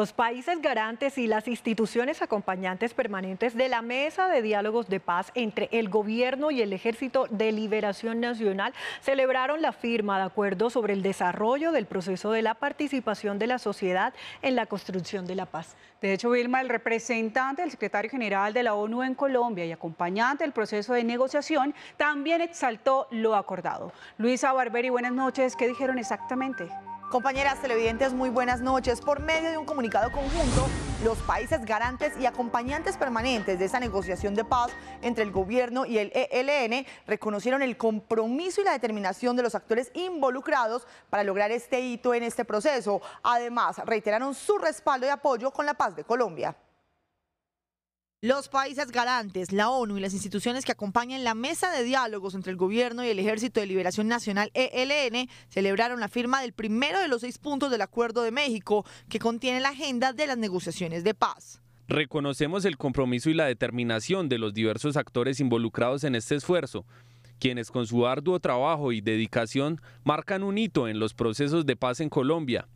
Los países garantes y las instituciones acompañantes permanentes de la Mesa de Diálogos de Paz entre el Gobierno y el Ejército de Liberación Nacional celebraron la firma de acuerdo sobre el desarrollo del proceso de la participación de la sociedad en la construcción de la paz. De hecho, Vilma, el representante del secretario general de la ONU en Colombia y acompañante del proceso de negociación también exaltó lo acordado. Luisa Barberi, buenas noches. ¿Qué dijeron exactamente? Compañeras televidentes, muy buenas noches. Por medio de un comunicado conjunto, los países garantes y acompañantes permanentes de esa negociación de paz entre el gobierno y el ELN reconocieron el compromiso y la determinación de los actores involucrados para lograr este hito en este proceso. Además, reiteraron su respaldo y apoyo con la paz de Colombia. Los países garantes, la ONU y las instituciones que acompañan la mesa de diálogos entre el gobierno y el Ejército de Liberación Nacional ELN celebraron la firma del primero de los seis puntos del Acuerdo de México que contiene la agenda de las negociaciones de paz. Reconocemos el compromiso y la determinación de los diversos actores involucrados en este esfuerzo, quienes con su arduo trabajo y dedicación marcan un hito en los procesos de paz en Colombia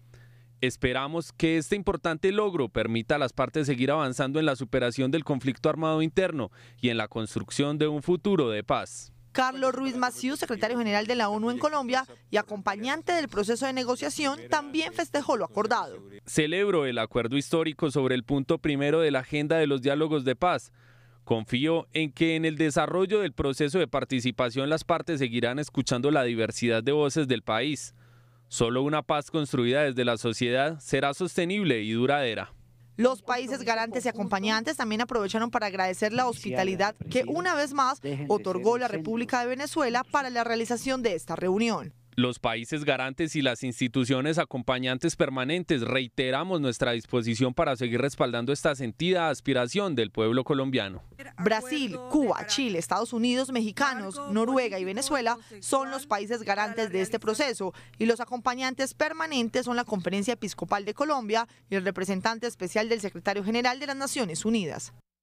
Esperamos que este importante logro permita a las partes seguir avanzando en la superación del conflicto armado interno y en la construcción de un futuro de paz. Carlos Ruiz Maciú, secretario general de la ONU en Colombia y acompañante del proceso de negociación, también festejó lo acordado. Celebro el acuerdo histórico sobre el punto primero de la agenda de los diálogos de paz. Confío en que en el desarrollo del proceso de participación las partes seguirán escuchando la diversidad de voces del país. Solo una paz construida desde la sociedad será sostenible y duradera. Los países garantes y acompañantes también aprovecharon para agradecer la hospitalidad que una vez más otorgó la República de Venezuela para la realización de esta reunión los países garantes y las instituciones acompañantes permanentes reiteramos nuestra disposición para seguir respaldando esta sentida aspiración del pueblo colombiano. Brasil, Cuba, Chile, Estados Unidos, mexicanos, Noruega y Venezuela son los países garantes de este proceso y los acompañantes permanentes son la Conferencia Episcopal de Colombia y el representante especial del secretario general de las Naciones Unidas.